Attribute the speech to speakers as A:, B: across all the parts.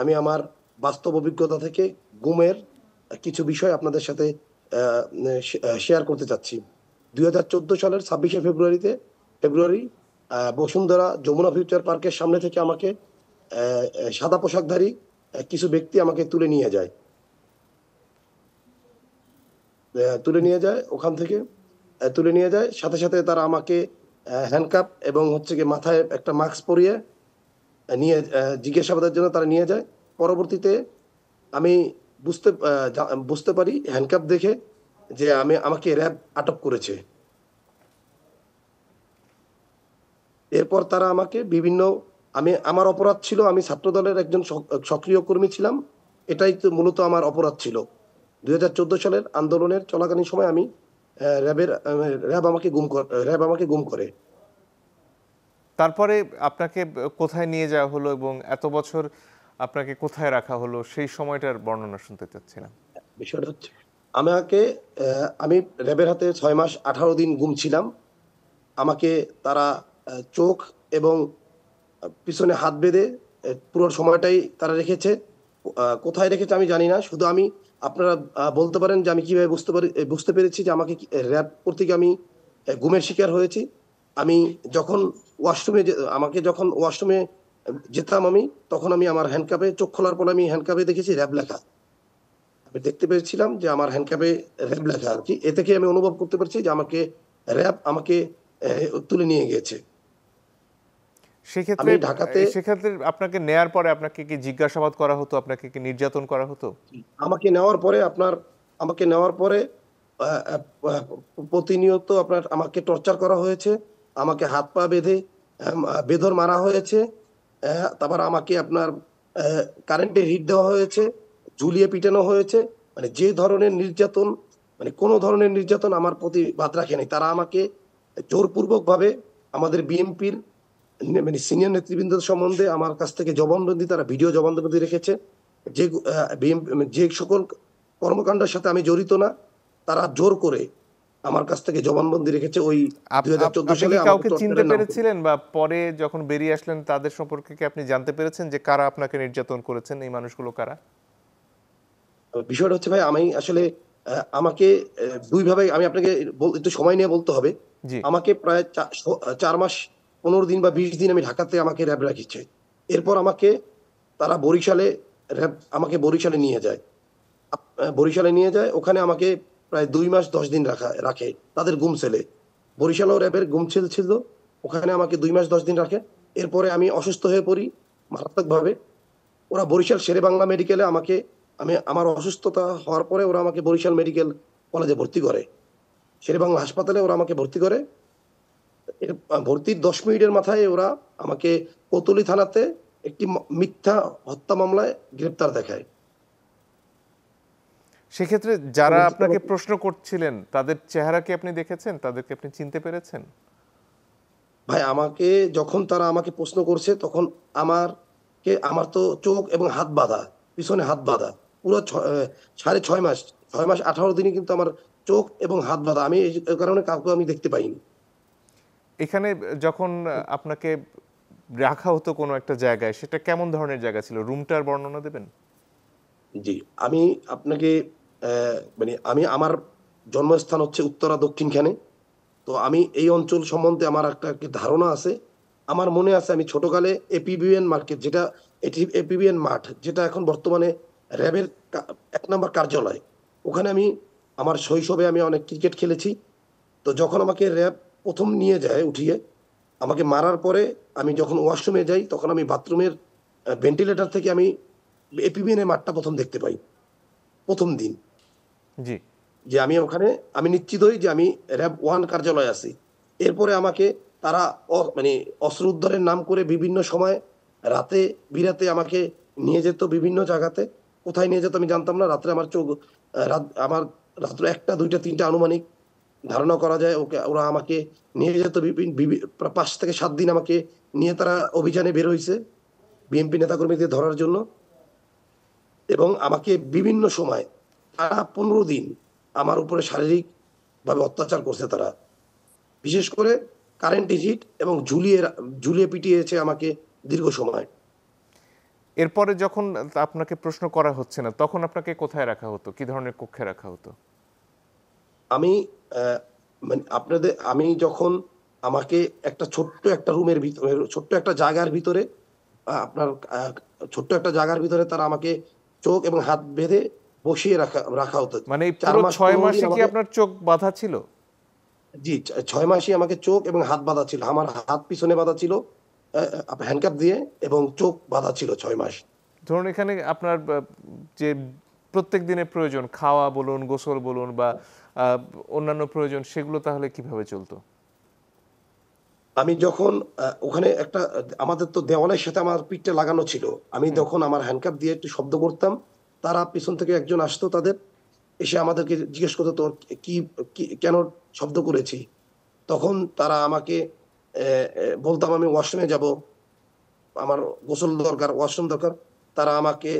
A: আমি আমার বাস্তব অভিজ্ঞতা থেকে গুমের কিছু বিষয় আপনাদের সাথে শেয়ার করতে চাচ্ছি দুই সালের ছাব্বিশে ফেব্রুয়ারিতে ফেব্রুয়ারি বসুন্ধরা যমুনা ফিউচার পার্কের সামনে থেকে আমাকে সাদা পোশাকধারী কিছু ব্যক্তি আমাকে তুলে নিয়ে যায় তুলে নিয়ে যায় ওখান থেকে তুলে নিয়ে যায় সাথে সাথে তারা আমাকে হ্যান্ডকাপ এবং হচ্ছে গিয়ে মাথায় একটা মাস্ক পরিয়ে নিয়ে জিজ্ঞাসাবাদের জন্য তারা নিয়ে যায় পরবর্তীতে আমি বুঝতে বুঝতে পারি হ্যান্ডকাপ দেখে যে আমি আমাকে র্যাব আটক করেছে এরপর তারা আমাকে বিভিন্ন আমি আমার অপরাধ ছিল আমি ছাত্রদলের একজন সক্রিয় কর্মী ছিলাম এটাই তো মূলত আমার অপরাধ ছিল দুই সালের আন্দোলনের চলাকালীন সময় আমি র্যাবের র্যাব আমাকে গুম র্যাব আমাকে গুম করে
B: তারপরে আপনাকে কোথায় নিয়ে যাওয়া হলো এবং এত বছর আপনাকে কোথায় রাখা হলো সেই সময়টার বর্ণনা শুনতে চাচ্ছিলাম বিষয়টা হচ্ছে আমাকে
A: আমি র্যাবের হাতে ছয় মাস আঠারো দিন গুমছিলাম আমাকে তারা চোখ এবং পিছনে হাত বেঁধে পুরো সময়টাই তারা রেখেছে কোথায় রেখেছে আমি জানি না শুধু আমি আপনারা বলতে পারেন যে আমি কিভাবে বুঝতে পারি বুঝতে পেরেছি যে আমাকে র্যাব কর্তৃক আমি গুমের শিকার হয়েছি আমি যখন ওয়াশরুমে আমাকে যখন ওয়াশরুমে যেতাম আমি তখন আমি আমার হ্যান্ডকাপে চোখ খোলার পর আমি হ্যান্ডকাপে দেখেছি র্যাব লেখা আমি দেখতে পেরেছিলাম যে আমার হ্যান্ডকাপে র্যাব লেখা আর কি এ থেকে আমি অনুভব করতে পারছি যে আমাকে র্যাব আমাকে তুলে নিয়ে গিয়েছে সেক্ষেত্রে ঢাকাতে
B: সেক্ষেত্রে আপনাকে নেয়ার পরে আপনাকে কি জিজ্ঞাসাবাদ করা হতো আপনাকে কি নির্যাতন করা হতো
A: আমাকে নেওয়ার পরে আপনার আমাকে নেওয়ার পরে প্রতিনিয়ত আপনার আমাকে টর্চার করা হয়েছে আমাকে হাত পা বেঁধে বেধর মারা হয়েছে তারপর আমাকে আপনার কারেন্টে হিট দেওয়া হয়েছে ঝুলিয়ে পিটানো হয়েছে মানে যে ধরনের নির্যাতন মানে কোনো ধরনের নির্যাতন আমার প্রতি বাদ রাখে নাই তারা আমাকে জোরপূর্বকভাবে আমাদের বিএনপির মানে সিনিয়র নেতৃবৃন্দ সম্বন্ধে আমার কাছ থেকে জবানবন্দি তারা ভিডিও জবানবন্দি রেখেছে যে মানে যে সকল কর্মকাণ্ডের সাথে আমি জড়িত না তারা জোর করে আমার কাছ থেকে জবানবন্দি রেখেছে ওই দুই হাজার চোদ্দ সালে কাউকে চিনতে পেরেছিলেন
B: বা পরে যখন বেরিয়ে আসলেন তাদের সম্পর্কে কি আপনি জানতে পেরেছেন যে কারা আপনাকে নির্যাতন করেছেন এই মানুষগুলো কারা
A: বিষয়টা হচ্ছে ভাই আমি আসলে আমাকে দুই ভাবে আমি আপনাকে একটু সময় নিয়ে বলতে হবে আমাকে প্রায় চার মাস পনেরো দিন বা বিশ দিন আমি ঢাকাতে আমাকে র্যাব রাখিছে এরপর আমাকে তারা বরিশালে আমাকে বরিশালে নিয়ে যায় বরিশালে নিয়ে যায় ওখানে আমাকে প্রায় দুই মাস দশ দিন রাখা রাখে তাদের গুম ছেলে বরিশালও র্যাবের গুম ছেলে ছিল ওখানে আমাকে দুই মাস দশ দিন রাখে এরপরে আমি অসুস্থ হয়ে পড়ি মারাত্মকভাবে ওরা বরিশাল শেরে বাংলা মেডিকেলে আমাকে আমি আমার অসুস্থতা হওয়ার পরে ওরা আমাকে বরিশাল মেডিকেল কলেজে ভর্তি করে শেরে বাংলা হাসপাতালে ওরা আমাকে ভর্তি করে এর ভর্তির দশ মিনিটের মাথায় ওরা আমাকে কোতলি থানাতে একটি মিথ্যা হত্যা মামলায় গ্রেপ্তার দেখায় সেক্ষেত্রে যারা আপনাকে প্রশ্ন
B: করছিলেন তাদের চেহারা কি আপনি দেখেছেন তাদেরকে আপনি চিনতে পেরেছেন
A: ভাই আমাকে যখন তারা আমাকে প্রশ্ন করছে তখন আমার কে আমার তো চোখ এবং হাত বাঁধা পিছনে হাত বাঁধা পুরো সাড়ে ছয় মাস ছয় মাস আঠারো দিনে কিন্তু আমার চোখ এবং হাত বাঁধা আমি এই কারণে কাউকে আমি দেখতে পাইনি
B: এখানে যখন আপনাকে রাখা হতো কোনো একটা জায়গায় সেটা কেমন ধরনের জায়গা ছিল রুমটার বর্ণনা দেবেন জি
A: আমি আপনাকে মানে আমি আমার জন্মস্থান হচ্ছে উত্তরা দক্ষিণখানে তো আমি এই অঞ্চল সম্বন্ধে আমার একটা ধারণা আছে আমার মনে আছে আমি ছোটকালে এপিবিএন মার্কেট যেটা এটি এপিবিএন মাঠ যেটা এখন বর্তমানে র্যাবের এক নম্বর কার্যালয় ওখানে আমি আমার শৈশবে আমি অনেক ক্রিকেট খেলেছি তো যখন আমাকে র্যাব প্রথম নিয়ে যায় উঠিয়ে আমাকে মারার পরে আমি যখন ওয়াশরুমে যাই তখন আমি বাথরুমের ভেন্টিলেটর থেকে আমি এপিবিএনের মাঠটা প্রথম দেখতে পাই প্রথম দিন জি যে আমি ওখানে আমি নিশ্চিত হই যে আমি র্যাব ওয়ান কার্যালয়ে আছি এরপরে আমাকে তারা মানে অস্ত্র উদ্ধারের নাম করে বিভিন্ন সময় রাতে বিরাতে আমাকে নিয়ে যেত বিভিন্ন জায়গাতে কোথায় নিয়ে যেত আমি জানতাম না রাত্রে আমার চোখ রাত আমার রাত্র একটা দুইটা তিনটা আনুমানিক ধারণা করা যায় ওকে ওরা আমাকে নিয়ে যেত পাঁচ থেকে সাত দিন আমাকে নিয়ে তারা অভিযানে বের হয়েছে বিএনপি নেতাকর্মীদের ধরার জন্য এবং আমাকে বিভিন্ন সময় পনেরো দিন আমার উপরে শারীরিকভাবে অত্যাচার করছে তারা বিশেষ করে কারেন্ট ইজিট এবং
B: ঝুলিয়ে ঝুলিয়ে পিটিয়েছে আমাকে দীর্ঘ সময় এরপরে যখন আপনাকে প্রশ্ন করা হচ্ছে না তখন আপনাকে কোথায় রাখা হতো কি ধরনের কক্ষে রাখা হতো
A: আমি মানে আপনাদের আমি যখন আমাকে একটা ছোট্ট একটা রুমের ভিতরে ছোট্ট একটা জায়গার ভিতরে আপনার ছোট্ট একটা জায়গার ভিতরে তারা আমাকে চোখ এবং হাত বেঁধে বসিয়ে রাখা রাখা হতো মানে ছয় মাসে কি আপনার চোখ বাধা ছিল জি ছয় মাসে আমাকে চোখ এবং হাত বাঁধা ছিল আমার হাত পিছনে বাঁধা ছিল হ্যান্ডকাপ দিয়ে এবং চোখ বাঁধা ছিল ছয় মাস
B: ধরুন এখানে আপনার যে প্রত্যেক দিনে প্রয়োজন খাওয়া বলুন গোসল বলুন বা অন্যান্য প্রয়োজন সেগুলো তাহলে কিভাবে চলতো আমি
A: যখন ওখানে একটা আমাদের তো দেওয়ালের সাথে আমার পিঠটা লাগানো ছিল আমি যখন আমার হ্যান্ডকাপ দিয়ে একটু শব্দ করতাম তারা পিছন থেকে একজন আসতো তাদের এসে আমাদেরকে জিজ্ঞেস করতো তোর কি কেন শব্দ করেছি তখন তারা আমাকে বলতাম আমি ওয়াশরুমে যাব আমার গোসল দরকার ওয়াশরুম দরকার তারা আমাকে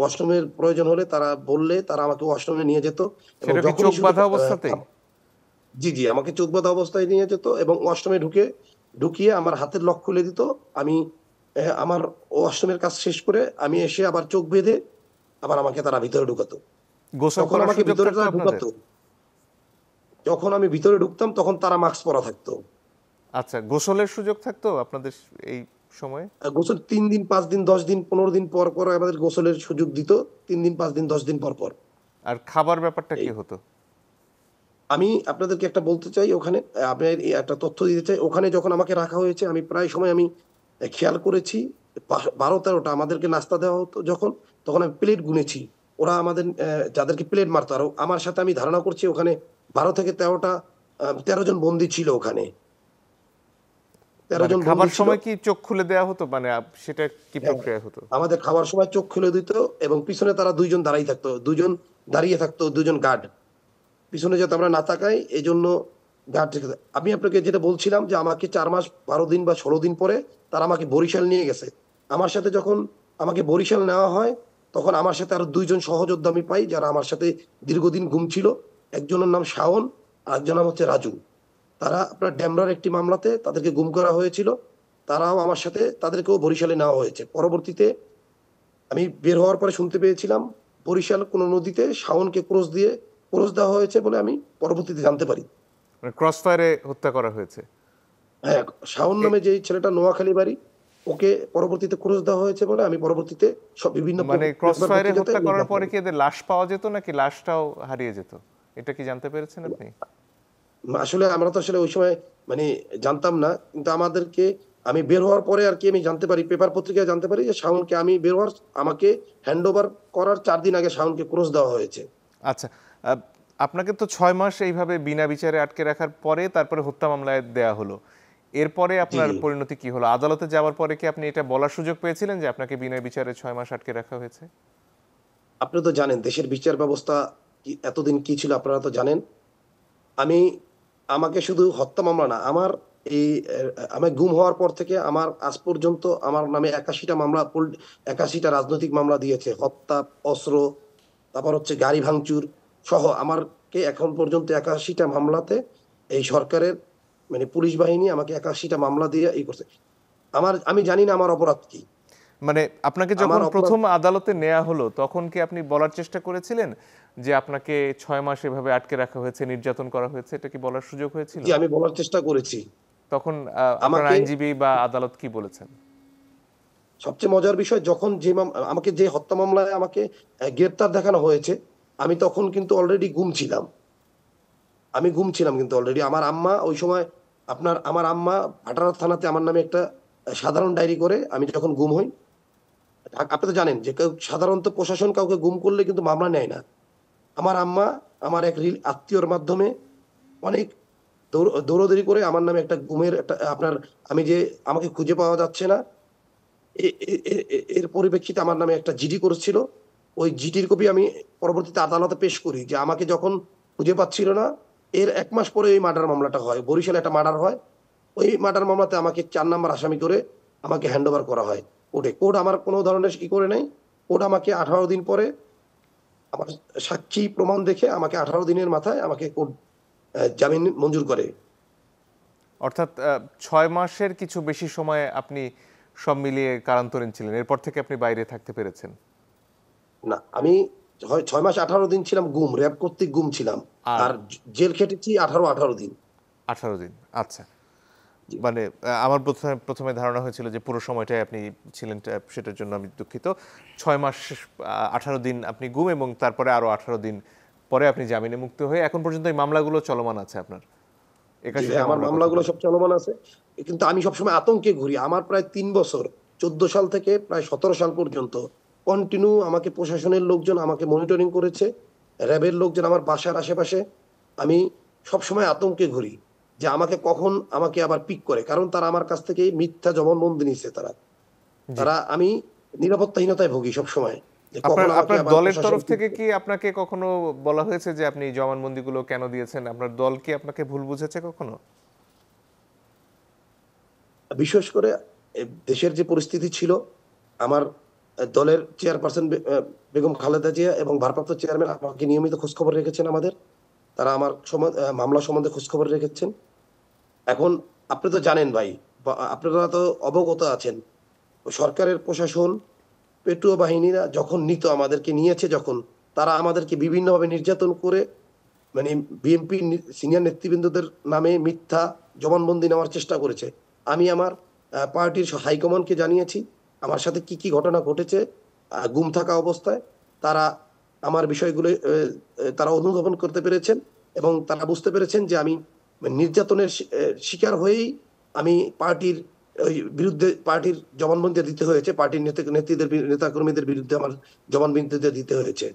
A: ওয়াশরুমের প্রয়োজন হলে তারা বললে তারা আমাকে ওয়াশরুমে নিয়ে যেত জি জি আমাকে চোখ বাঁধা অবস্থায় নিয়ে যেত এবং ওয়াশরুমে ঢুকে ঢুকিয়ে আমার হাতের লক খুলে দিত আমি আমার ওয়াশরুমের কাজ শেষ করে আমি এসে আবার চোখ বেঁধে আবার আমাকে তারা ভিতরে ঢুকাতো
B: তখন আমাকে ভিতরে তারা ঢুকাতো
A: যখন আমি ভিতরে ঢুকতাম তখন তারা মাস্ক পরা থাকতো
B: আচ্ছা গোসলের সুযোগ থাকতো আপনাদের এই সময়ে
A: গোসল তিন দিন পাঁচ দিন দশ দিন পনেরো দিন পর পর আমাদের গোসলের সুযোগ দিত তিন দিন পাঁচ দিন দশ দিন পর পর
B: আর খাবার ব্যাপারটা কি হতো আমি আপনাদেরকে একটা
A: বলতে চাই ওখানে আপনার একটা তথ্য দিতে চাই ওখানে যখন আমাকে রাখা হয়েছে আমি প্রায় সময় আমি খেয়াল করেছি বারো তেরোটা আমাদেরকে নাস্তা দেওয়া হতো যখন তখন আমি প্লেট গুনেছি ওরা আমাদের যাদেরকে প্লেট মারতো আর আমার সাথে আমি ধারণা করছি ওখানে বারো থেকে তেরোটা তেরো জন বন্দি ছিল ওখানে মানে খাবার সময়
B: কি চোখ খুলে দেয়া হতো মানে সেটা কি হ্যাঁ। প্রক্রিয়া হতো আমাদের
A: খাবার সময় চোখ খুলে দিত এবং পিছনে তারা দুইজন দাঁড়িয়ে থাকতো দুজন দাঁড়িয়ে থাকতো দুজন গার্ড পিছনে যাতে আমরা না তাকাই এই জন্য গার্ড আমি আপনাকে যেটা বলছিলাম যে আমাকে চার মাস বারো দিন বা ষোলো দিন পরে তারা আমাকে বরিশাল নিয়ে গেছে আমার সাথে যখন আমাকে বরিশাল নেওয়া হয় তখন আমার সাথে আরো দুইজন সহযোদ্ধা আমি পাই যারা আমার সাথে দীর্ঘদিন ঘুম ছিল একজনের নাম শাওন আরেকজনের নাম হচ্ছে রাজু তারা আপনার ড্যামরার একটি মামলাতে তাদেরকে গুম করা হয়েছিল তারাও আমার সাথে তাদেরকেও বরিশালে নেওয়া হয়েছে পরবর্তীতে আমি বের হওয়ার পরে শুনতে পেয়েছিলাম বরিশাল কোনো নদীতে শাওনকে ক্রস দিয়ে ক্রস দেওয়া হয়েছে বলে আমি পরবর্তীতে জানতে পারি
B: মানে ক্রস ফায়ারে হত্যা করা হয়েছে হ্যাঁ শাওন
A: নামে যে ছেলেটা নোয়াখালী বাড়ি ওকে পরবর্তীতে ক্রস দেওয়া হয়েছে বলে আমি পরবর্তীতে সব বিভিন্ন মানে ক্রস ফায়ারে হত্যা করার পরে
B: কি এদের লাশ পাওয়া যেত নাকি লাশটাও হারিয়ে যেত এটা কি জানতে পেরেছেন আপনি
A: আসলে আমরা তো আসলে ওই সময় মানে জানতাম না কিন্তু আমাদেরকে আমি বের হওয়ার পরে আর কি আমি জানতে পারি পেপার পত্রিকায় জানতে পারি যে শাওনকে আমি বের হওয়ার আমাকে
B: হ্যান্ড করার চার দিন আগে শাওনকে ক্রস দেওয়া হয়েছে আচ্ছা আপনাকে তো ছয় মাস এইভাবে বিনা বিচারে আটকে রাখার পরে তারপরে হত্যা মামলায় দেয়া হলো এরপরে আপনার পরিণতি কি হলো আদালতে যাওয়ার পরে কি আপনি এটা বলার সুযোগ পেয়েছিলেন যে আপনাকে বিনয় বিচারে ছয় মাস আটকে রাখা হয়েছে
A: আপনি তো জানেন দেশের বিচার ব্যবস্থা এতদিন কি ছিল আপনারা তো জানেন আমি আমাকে শুধু হত্যা মামলা না আমার এই আমি গুম হওয়ার পর থেকে আমার আজ পর্যন্ত আমার নামে একাশিটা মামলা একাশিটা রাজনৈতিক মামলা দিয়েছে হত্যা অস্ত্র তারপর হচ্ছে গাড়ি ভাঙচুর সহ আমারকে এখন পর্যন্ত একাশিটা মামলাতে এই সরকারের মানে পুলিশ বাহিনী আমাকে একাশিটা মামলা
B: দিয়ে এই করছে আমার আমি জানি না আমার অপরাধ কি মানে আপনাকে যখন প্রথম আদালতে নেওয়া হলো তখন কি আপনি বলার চেষ্টা করেছিলেন যে আপনাকে ছয় মাস এভাবে আটকে রাখা হয়েছে নির্যাতন করা হয়েছে এটা কি বলার সুযোগ হয়েছিল আমি বলার চেষ্টা করেছি তখন আমার আইনজীবী বা আদালত কি বলেছেন সবচেয়ে মজার বিষয় যখন যে আমাকে যে
A: হত্যা মামলায় আমাকে গ্রেপ্তার দেখানো হয়েছে আমি তখন কিন্তু অলরেডি গুম ছিলাম আমি ছিলাম কিন্তু অলরেডি আমার আম্মা ওই সময় আপনার আমার আম্মা ভাটারা থানাতে আমার নামে একটা সাধারণ ডায়েরি করে আমি যখন গুম হই আপনি তো জানেন যে কেউ সাধারণত প্রশাসন কাউকে গুম করলে কিন্তু মামলা নেয় না আমার আম্মা আমার এক রিল আত্মীয়র মাধ্যমে অনেক দৌড়দৌড়ি করে আমার নামে একটা গুমের একটা আপনার আমি যে আমাকে খুঁজে পাওয়া যাচ্ছে না এর পরিপ্রেক্ষিতে আমার নামে একটা জিডি করেছিল ওই জিডির কপি আমি পরবর্তীতে আদালতে পেশ করি যে আমাকে যখন খুঁজে পাচ্ছিল না এর এক মাস পরে এই মার্ডার মামলাটা হয় বরিশালে একটা মার্ডার হয় ওই মার্ডার মামলাতে আমাকে চার নাম্বার আসামি করে আমাকে হ্যান্ড ওভার করা হয় কোর্টে কোর্ট আমার কোনো ধরনের কি করে নেই কোর্ট আমাকে আঠারো দিন পরে আমার সাক্ষী প্রমাণ দেখে আমাকে আঠারো দিনের মাথায় আমাকে কোর্ট জামিন মঞ্জুর করে
B: অর্থাৎ ছয় মাসের কিছু বেশি সময় আপনি সব মিলিয়ে কারান্তরীণ ছিলেন এরপর থেকে আপনি বাইরে থাকতে পেরেছেন
A: না আমি হয় ছয় মাস আঠারো দিন ছিলাম গুম র্যাব কর্তৃক গুম ছিলাম
B: আর জেল খেটেছি আঠারো আঠারো দিন আঠারো দিন আচ্ছা মানে আমার প্রথমে প্রথমে ধারণা হয়েছিল যে পুরো সময়টাই আপনি ছিলেন সেটার জন্য আমি দুঃখিত ছয় মাস আঠারো দিন আপনি গুম এবং তারপরে আরও আঠারো দিন পরে আপনি জামিনে মুক্ত হয়ে এখন পর্যন্ত এই মামলাগুলো চলমান আছে আপনার আমার মামলাগুলো
A: সব চলমান আছে কিন্তু আমি সবসময় আতঙ্কে ঘুরি আমার প্রায় তিন বছর চোদ্দ সাল থেকে প্রায় সতেরো সাল পর্যন্ত কন্টিনিউ আমাকে প্রশাসনের লোকজন আমাকে মনিটরিং করেছে র্যাবের লোকজন আমার বাসার আশেপাশে আমি সবসময় আতঙ্কে ঘুরি যে আমাকে কখন আমাকে আবার পিক করে কারণ তারা আমার কাছ থেকে মিথ্যা জবানবন্দি নিছে তারা তারা আমি নিরাপত্তাহীনতায় ভুগি সবসময় আপনার দলের তরফ থেকে
B: কি আপনাকে কখনো বলা হয়েছে যে আপনি জবানবন্দিগুলো কেন দিয়েছেন আপনার দল কি আপনাকে ভুল বুঝেছে কখনো
A: বিশেষ করে দেশের যে পরিস্থিতি ছিল আমার দলের চেয়ারপারসন বেগম খালেদা জিয়া এবং ভারপ্রাপ্ত চেয়ারম্যান আমাকে নিয়মিত খোঁজখবর রেখেছেন আমাদের তারা আমার মামলা সম্বন্ধে খোঁজখবর রেখেছেন এখন আপনি তো জানেন ভাই আপনারা তো অবগত আছেন সরকারের প্রশাসন পেটুয়া বাহিনীরা যখন নিত আমাদেরকে নিয়েছে যখন তারা আমাদেরকে বিভিন্নভাবে নির্যাতন করে মানে বিএনপি সিনিয়র নেতৃবৃন্দদের নামে মিথ্যা জবানবন্দি নেওয়ার চেষ্টা করেছে আমি আমার পার্টির হাইকমান্ডকে জানিয়েছি আমার সাথে কি কি ঘটনা ঘটেছে গুম থাকা অবস্থায় তারা আমার বিষয়গুলো তারা অনুধাবন করতে পেরেছেন এবং তারা বুঝতে পেরেছেন যে আমি নির্যাতনের শিকার হয়েই আমি পার্টির ওই বিরুদ্ধে পার্টির জবানবন্দি দিতে হয়েছে পার্টির নেতা নেত্রীদের নেতাকর্মীদের বিরুদ্ধে আমার জবানবন্দিতে দিতে হয়েছে